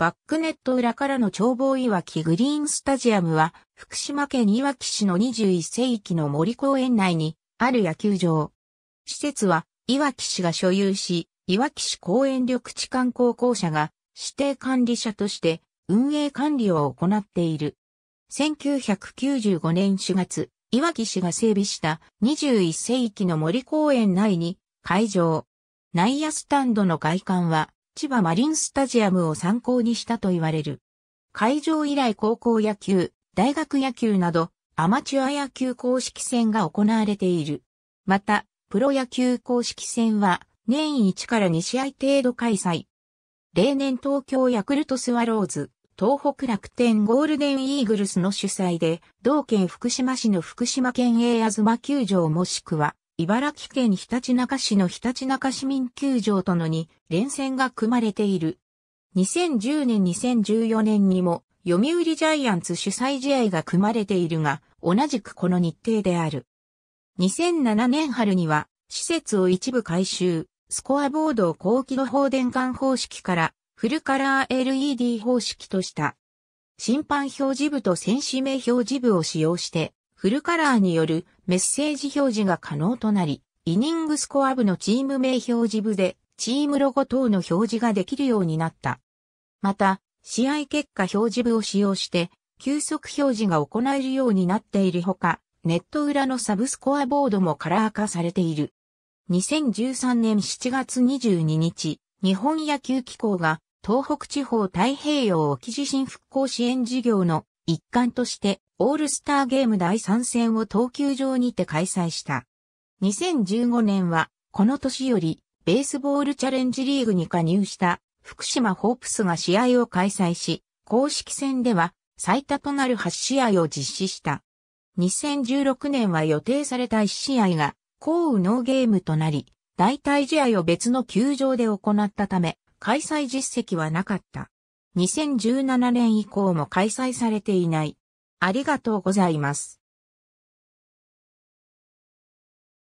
バックネット裏からの眺望いわきグリーンスタジアムは、福島県いわき市の21世紀の森公園内にある野球場。施設は、いわき市が所有し、いわき市公園緑地観光公社が指定管理者として運営管理を行っている。1995年4月、いわき市が整備した21世紀の森公園内に会場、内野スタンドの外観は千葉マリンスタジアムを参考にしたと言われる。会場以来高校野球、大学野球などアマチュア野球公式戦が行われている。また、プロ野球公式戦は年1から2試合程度開催。例年東京ヤクルトスワローズ、東北楽天ゴールデンイーグルスの主催で、同県福島市の福島県営マ球場もしくは、茨城県ひたちなか市のひたちなか市民球場とのに連戦が組まれている。2010年2014年にも読売ジャイアンツ主催試合が組まれているが、同じくこの日程である。2007年春には、施設を一部改修、スコアボードを高機度放電管方式からフルカラー LED 方式とした。審判表示部と選手名表示部を使用して、フルカラーによるメッセージ表示が可能となり、イニングスコア部のチーム名表示部で、チームロゴ等の表示ができるようになった。また、試合結果表示部を使用して、急速表示が行えるようになっているほか、ネット裏のサブスコアボードもカラー化されている。2013年7月22日、日本野球機構が東北地方太平洋沖地震復興支援事業の一環としてオールスターゲーム第3戦を東球場にて開催した。2015年は、この年より、ベースボールチャレンジリーグに加入した福島ホープスが試合を開催し、公式戦では最多となる8試合を実施した。2016年は予定された1試合が、降雨ノーゲームとなり、代替試合を別の球場で行ったため、開催実績はなかった。2017年以降も開催されていない。ありがとうございます。